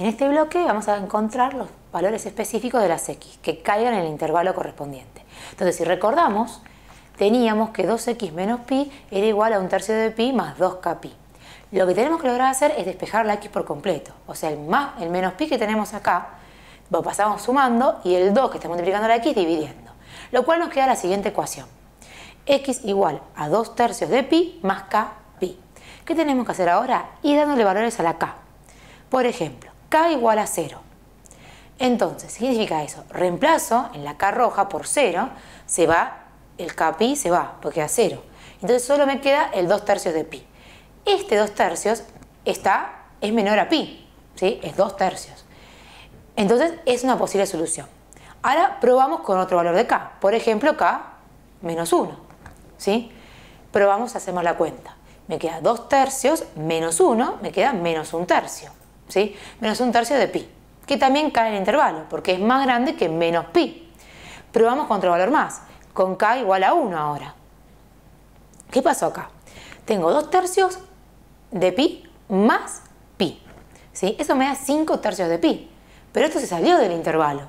En este bloque vamos a encontrar los valores específicos de las X que caigan en el intervalo correspondiente. Entonces, si recordamos, teníamos que 2X menos pi era igual a un tercio de pi más 2 kpi Lo que tenemos que lograr hacer es despejar la X por completo. O sea, el, menos pi que tenemos acá lo pasamos sumando y el 2 que está multiplicando la X dividiendo. Lo cual nos queda la siguiente ecuación. X igual a 2 tercios de pi más K pi. ¿Qué tenemos que hacer ahora? Ir dándole valores a la K. Por ejemplo, K igual a 0. Entonces, ¿qué significa eso? Reemplazo en la K roja por 0, se va, el K pi se va, porque a 0. Entonces solo me queda el 2 tercios de pi. Este 2 tercios está, es menor a pi, ¿sí? Es 2 tercios. Entonces es una posible solución. Ahora probamos con otro valor de k, por ejemplo k menos 1, ¿sí? Probamos, hacemos la cuenta. Me queda 2 tercios menos 1, me queda menos 1 tercio menos un tercio de pi, que también cae en el intervalo, porque es más grande que menos pi. Probamos con otro valor más, con k igual a 1 ahora. ¿Qué pasó acá? Tengo 2 tercios de pi más pi. Eso me da 5 tercios de pi, pero esto se salió del intervalo,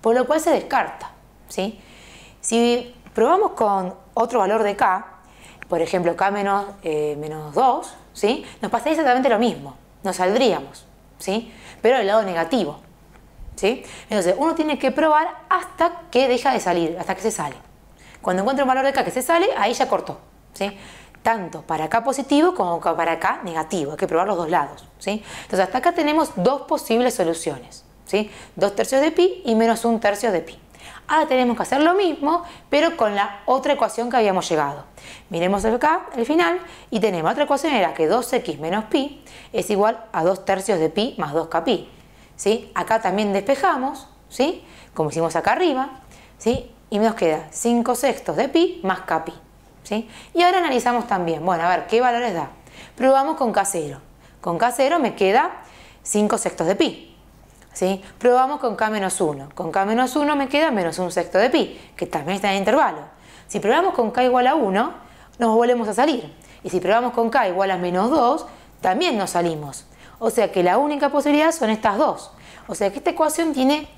por lo cual se descarta. ¿sí? Si probamos con otro valor de k, por ejemplo, k menos, 2, eh, ¿sí? nos pasaría exactamente lo mismo, nos saldríamos. ¿sí? Pero el lado negativo, ¿sí? Entonces, uno tiene que probar hasta que deja de salir, hasta que se sale. Cuando encuentra un valor de K que se sale, ahí ya cortó, ¿sí? Tanto para acá positivo como para acá negativo. Hay que probar los dos lados, ¿sí? Entonces, hasta acá tenemos dos posibles soluciones, ¿sí? Dos tercios de pi y menos un tercio de pi. Ahora tenemos que hacer lo mismo, pero con la otra ecuación que habíamos llegado. Miremos acá el final y tenemos otra ecuación era que 2x menos pi es igual a 2 tercios de pi más 2 kpi ¿sí? Acá también despejamos, ¿sí? como hicimos acá arriba, ¿sí? y nos queda 5 sextos de pi más kpi. ¿sí? Y ahora analizamos también, bueno, a ver, ¿qué valores da? Probamos con K0. Con K0 me queda 5 sextos de pi. Probamos con K-1. menos Con K-1 menos me queda menos un sexto de pi, que también está en intervalo. Si probamos con K igual a 1, nos volvemos a salir. Y si probamos con K igual a menos 2, también nos salimos. O sea que la única posibilidad son estas dos. O sea que esta ecuación tiene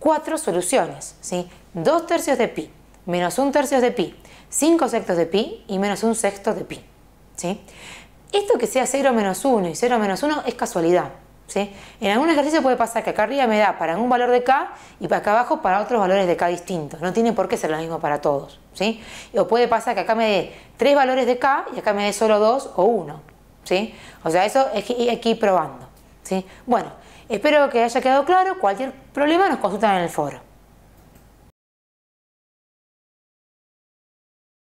cuatro soluciones. ¿sí? 2 tercios de pi, menos 1 tercio de pi, 5 sextos de pi y menos 1 sexto de pi. Esto que sea 0 menos 1 y 0 menos 1 es casualidad. En algún ejercicio puede pasar que acá arriba me da para un valor de K y para acá abajo para otros valores de K distintos. No tiene por qué ser lo mismo para todos. ¿sí? O puede pasar que acá me dé tres valores de K y acá me dé solo dos o uno. ¿sí? O sea, eso es que ir probando. ¿sí? Bueno, espero que haya quedado claro. Cualquier problema nos consultan en el foro.